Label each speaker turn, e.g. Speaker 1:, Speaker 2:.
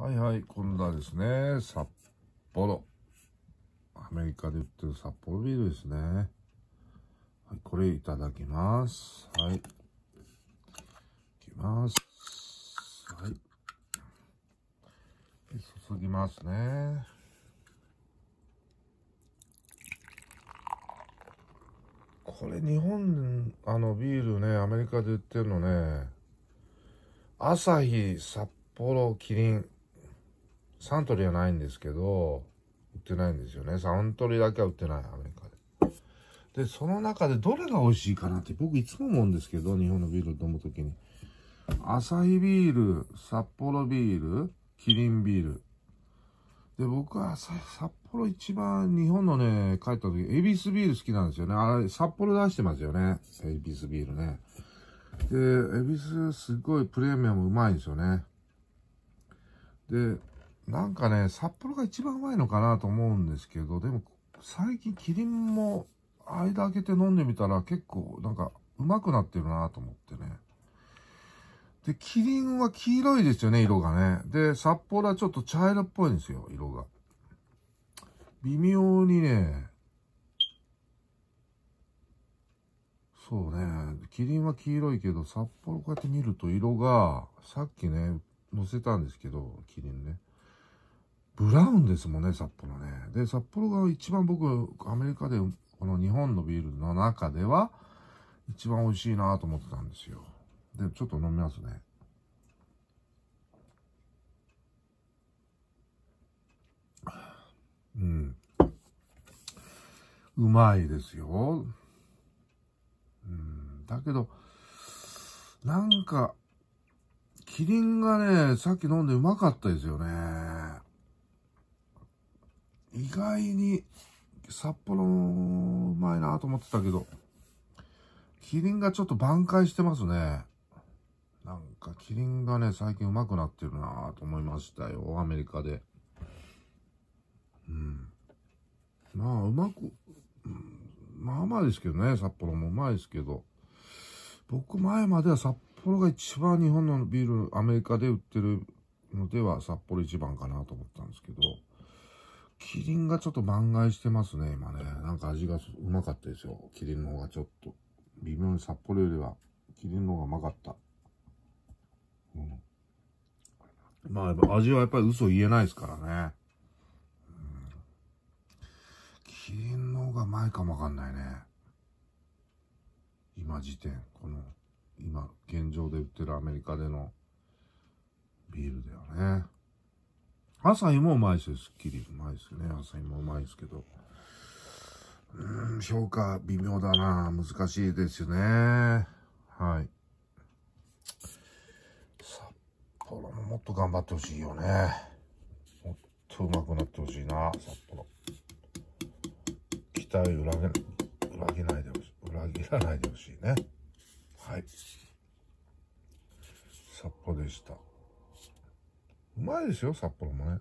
Speaker 1: はいはい、今度はですね、札幌。アメリカで売ってる札幌ビールですね。はい、これいただきます。はい。いきます。はい。注ぎますね。これ日本、あのビールね、アメリカで売ってるのね、アサヒ、札幌、キリン、サントリーはないんですけど、売ってないんですよね。サントリーだけは売ってない、アメリカで。で、その中でどれが美味しいかなって僕いつも思うんですけど、日本のビール飲むときに。アサヒビール、札幌ビール、キリンビール。で、僕は札幌一番日本のね、帰った時、エビスビール好きなんですよね。あれ、札幌出してますよね。エビスビールね。で、エビスすごいプレミアムうまいんですよね。で、なんかね、札幌が一番うまいのかなと思うんですけど、でも、最近キリンも間開けて飲んでみたら結構なんかうまくなってるなと思ってね。で、キリンは黄色いですよね、色がね。で、札幌はちょっと茶色っぽいんですよ、色が。微妙にね、そうね、キリンは黄色いけど、札幌こうやって見ると色が、さっきね、乗せたんですけど、キリンね。ブラウンですもんね、札幌ね。で、札幌が一番僕、アメリカで、この日本のビールの中では、一番美味しいなと思ってたんですよ。で、ちょっと飲みますね。うん。うまいですよ。うん。だけど、なんか、キリンがね、さっき飲んでうまかったですよね。意外に札幌うまいなと思ってたけど、キリンがちょっと挽回してますね。なんかキリンがね、最近うまくなってるなと思いましたよ、アメリカで。うん。まあ、うまく、まあまあですけどね、札幌もうまいですけど。僕前までは札幌が一番日本のビール、アメリカで売ってるのでは札幌一番かなと思ったんですけど。キリンがちょっと番外してますね、今ね。なんか味がうまかったですよ。キリンの方がちょっと。微妙に札幌よりは、キリンの方がうまかった。うん。まあ、やっぱ味はやっぱり嘘言えないですからね。うん。キリンの方がうまいかもわかんないね。今時点、この、今、現状で売ってるアメリカでのビールだよね。朝芋うまいですよ、すっきり。うまいですね。朝芋うまいですけど。うん、評価微妙だな難しいですよね。はい。札幌ももっと頑張ってほしいよね。もっと上手くなってほしいな札幌。期待裏切裏切ないでほしい。裏切らないでほしいね。はい。札幌でした。うまいですよ、札幌もね。